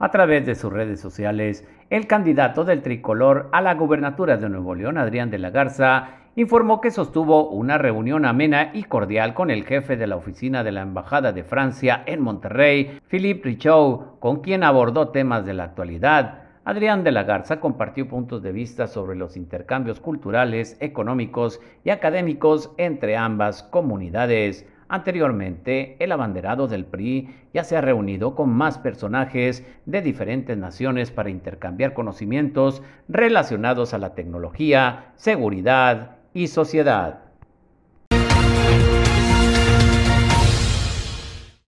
A través de sus redes sociales, el candidato del tricolor a la gubernatura de Nuevo León, Adrián de la Garza, informó que sostuvo una reunión amena y cordial con el jefe de la oficina de la Embajada de Francia en Monterrey, Philippe Richaud, con quien abordó temas de la actualidad. Adrián de la Garza compartió puntos de vista sobre los intercambios culturales, económicos y académicos entre ambas comunidades. Anteriormente, el abanderado del PRI ya se ha reunido con más personajes de diferentes naciones para intercambiar conocimientos relacionados a la tecnología, seguridad y sociedad.